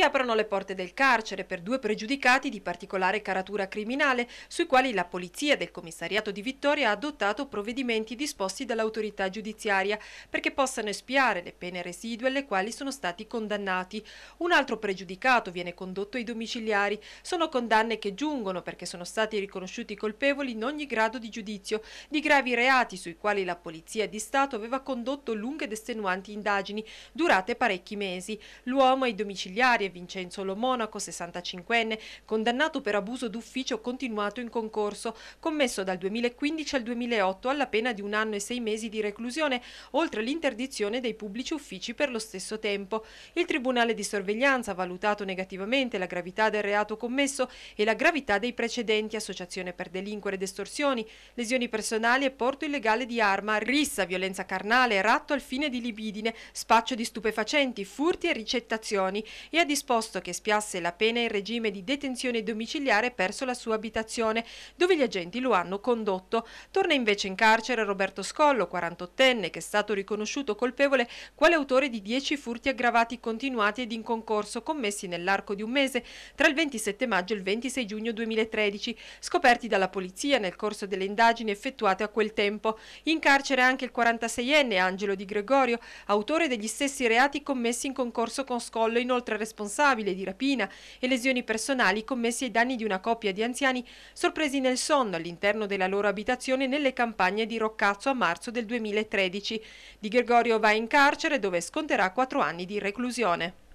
si aprono le porte del carcere per due pregiudicati di particolare caratura criminale, sui quali la polizia del commissariato di Vittoria ha adottato provvedimenti disposti dall'autorità giudiziaria perché possano espiare le pene residue alle quali sono stati condannati. Un altro pregiudicato viene condotto ai domiciliari. Sono condanne che giungono perché sono stati riconosciuti colpevoli in ogni grado di giudizio di gravi reati sui quali la polizia di Stato aveva condotto lunghe ed estenuanti indagini durate parecchi mesi. L'uomo ai domiciliari Vincenzo Lomonaco, 65enne, condannato per abuso d'ufficio continuato in concorso, commesso dal 2015 al 2008 alla pena di un anno e sei mesi di reclusione, oltre all'interdizione dei pubblici uffici per lo stesso tempo. Il Tribunale di Sorveglianza ha valutato negativamente la gravità del reato commesso e la gravità dei precedenti associazione per delinquere ed estorsioni, lesioni personali e porto illegale di arma, rissa, violenza carnale, ratto al fine di libidine, spaccio di stupefacenti, furti e ricettazioni e ad disposto che spiasse la pena in regime di detenzione domiciliare presso la sua abitazione, dove gli agenti lo hanno condotto. Torna invece in carcere Roberto Scollo, 48enne, che è stato riconosciuto colpevole quale autore di 10 furti aggravati continuati ed in concorso commessi nell'arco di un mese, tra il 27 maggio e il 26 giugno 2013, scoperti dalla polizia nel corso delle indagini effettuate a quel tempo. In carcere anche il 46enne Angelo Di Gregorio, autore degli stessi reati commessi in concorso con Scollo, inoltre responsabile responsabile di rapina e lesioni personali commessi ai danni di una coppia di anziani sorpresi nel sonno all'interno della loro abitazione nelle campagne di Roccazzo a marzo del 2013. Di Gregorio va in carcere dove sconterà quattro anni di reclusione.